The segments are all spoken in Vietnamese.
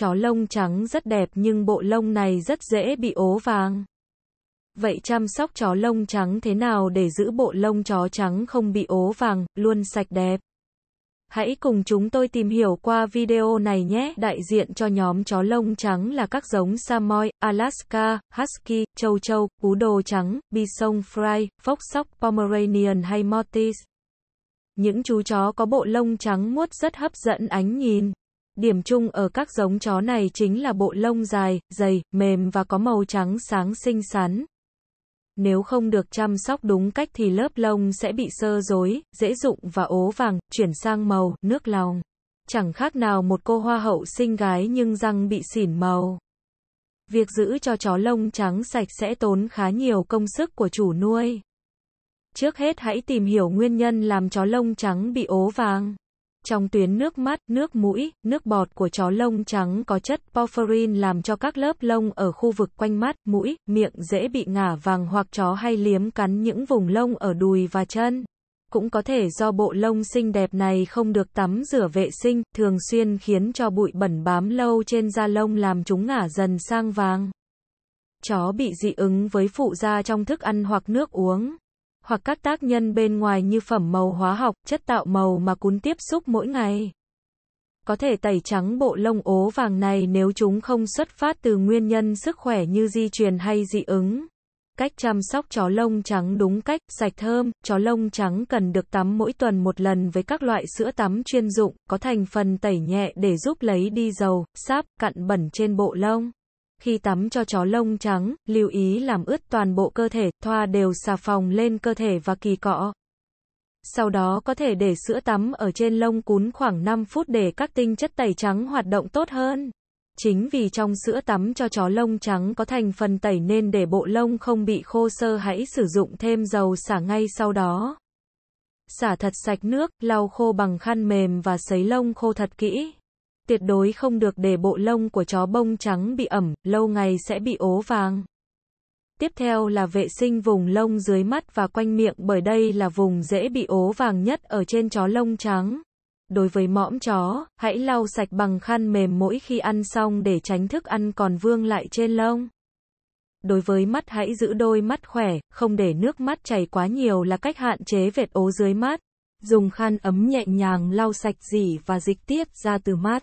chó lông trắng rất đẹp nhưng bộ lông này rất dễ bị ố vàng. Vậy chăm sóc chó lông trắng thế nào để giữ bộ lông chó trắng không bị ố vàng, luôn sạch đẹp? Hãy cùng chúng tôi tìm hiểu qua video này nhé. Đại diện cho nhóm chó lông trắng là các giống Samoy, Alaska, Husky, Châu Châu, Cú Đồ Trắng, Bison Fry, Fox Sóc, Pomeranian hay Mortis. Những chú chó có bộ lông trắng muốt rất hấp dẫn ánh nhìn. Điểm chung ở các giống chó này chính là bộ lông dài, dày, mềm và có màu trắng sáng xinh xắn. Nếu không được chăm sóc đúng cách thì lớp lông sẽ bị sơ rối, dễ rụng và ố vàng, chuyển sang màu, nước lòng. Chẳng khác nào một cô hoa hậu xinh gái nhưng răng bị xỉn màu. Việc giữ cho chó lông trắng sạch sẽ tốn khá nhiều công sức của chủ nuôi. Trước hết hãy tìm hiểu nguyên nhân làm chó lông trắng bị ố vàng. Trong tuyến nước mắt, nước mũi, nước bọt của chó lông trắng có chất porphyrin làm cho các lớp lông ở khu vực quanh mắt, mũi, miệng dễ bị ngả vàng hoặc chó hay liếm cắn những vùng lông ở đùi và chân. Cũng có thể do bộ lông xinh đẹp này không được tắm rửa vệ sinh, thường xuyên khiến cho bụi bẩn bám lâu trên da lông làm chúng ngả dần sang vàng. Chó bị dị ứng với phụ da trong thức ăn hoặc nước uống hoặc các tác nhân bên ngoài như phẩm màu hóa học, chất tạo màu mà cún tiếp xúc mỗi ngày. Có thể tẩy trắng bộ lông ố vàng này nếu chúng không xuất phát từ nguyên nhân sức khỏe như di truyền hay dị ứng. Cách chăm sóc chó lông trắng đúng cách, sạch thơm, chó lông trắng cần được tắm mỗi tuần một lần với các loại sữa tắm chuyên dụng, có thành phần tẩy nhẹ để giúp lấy đi dầu, sáp, cặn bẩn trên bộ lông. Khi tắm cho chó lông trắng, lưu ý làm ướt toàn bộ cơ thể, thoa đều xà phòng lên cơ thể và kỳ cọ. Sau đó có thể để sữa tắm ở trên lông cún khoảng 5 phút để các tinh chất tẩy trắng hoạt động tốt hơn. Chính vì trong sữa tắm cho chó lông trắng có thành phần tẩy nên để bộ lông không bị khô sơ hãy sử dụng thêm dầu xả ngay sau đó. Xả thật sạch nước, lau khô bằng khăn mềm và sấy lông khô thật kỹ. Tuyệt đối không được để bộ lông của chó bông trắng bị ẩm, lâu ngày sẽ bị ố vàng. Tiếp theo là vệ sinh vùng lông dưới mắt và quanh miệng bởi đây là vùng dễ bị ố vàng nhất ở trên chó lông trắng. Đối với mõm chó, hãy lau sạch bằng khăn mềm mỗi khi ăn xong để tránh thức ăn còn vương lại trên lông. Đối với mắt hãy giữ đôi mắt khỏe, không để nước mắt chảy quá nhiều là cách hạn chế vệt ố dưới mắt. Dùng khăn ấm nhẹ nhàng lau sạch dỉ và dịch tiết ra từ mắt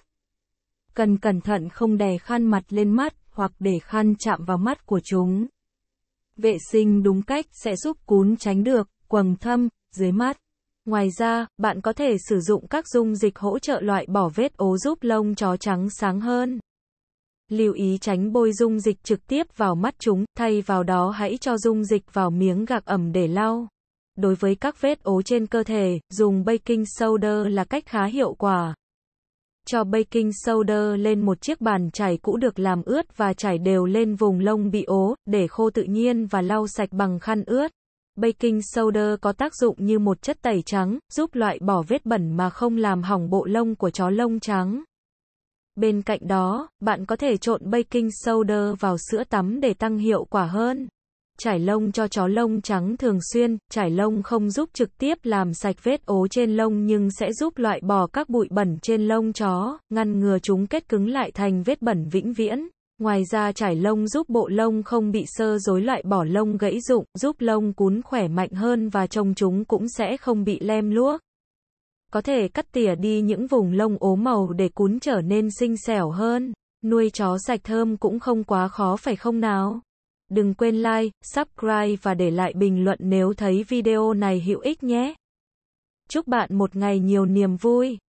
cần cẩn thận không đè khăn mặt lên mắt hoặc để khăn chạm vào mắt của chúng. Vệ sinh đúng cách sẽ giúp cún tránh được quầng thâm dưới mắt. Ngoài ra, bạn có thể sử dụng các dung dịch hỗ trợ loại bỏ vết ố giúp lông chó trắng sáng hơn. Lưu ý tránh bôi dung dịch trực tiếp vào mắt chúng, thay vào đó hãy cho dung dịch vào miếng gạc ẩm để lau. Đối với các vết ố trên cơ thể, dùng baking soda là cách khá hiệu quả cho baking soda lên một chiếc bàn chải cũ được làm ướt và chải đều lên vùng lông bị ố, để khô tự nhiên và lau sạch bằng khăn ướt. Baking soda có tác dụng như một chất tẩy trắng, giúp loại bỏ vết bẩn mà không làm hỏng bộ lông của chó lông trắng. Bên cạnh đó, bạn có thể trộn baking soda vào sữa tắm để tăng hiệu quả hơn chải lông cho chó lông trắng thường xuyên, Chải lông không giúp trực tiếp làm sạch vết ố trên lông nhưng sẽ giúp loại bỏ các bụi bẩn trên lông chó, ngăn ngừa chúng kết cứng lại thành vết bẩn vĩnh viễn. Ngoài ra chải lông giúp bộ lông không bị sơ rối loại bỏ lông gãy rụng, giúp lông cún khỏe mạnh hơn và trông chúng cũng sẽ không bị lem luốc. Có thể cắt tỉa đi những vùng lông ố màu để cún trở nên xinh xẻo hơn. Nuôi chó sạch thơm cũng không quá khó phải không nào? đừng quên like, subscribe và để lại bình luận nếu thấy video này hữu ích nhé. Chúc bạn một ngày nhiều niềm vui.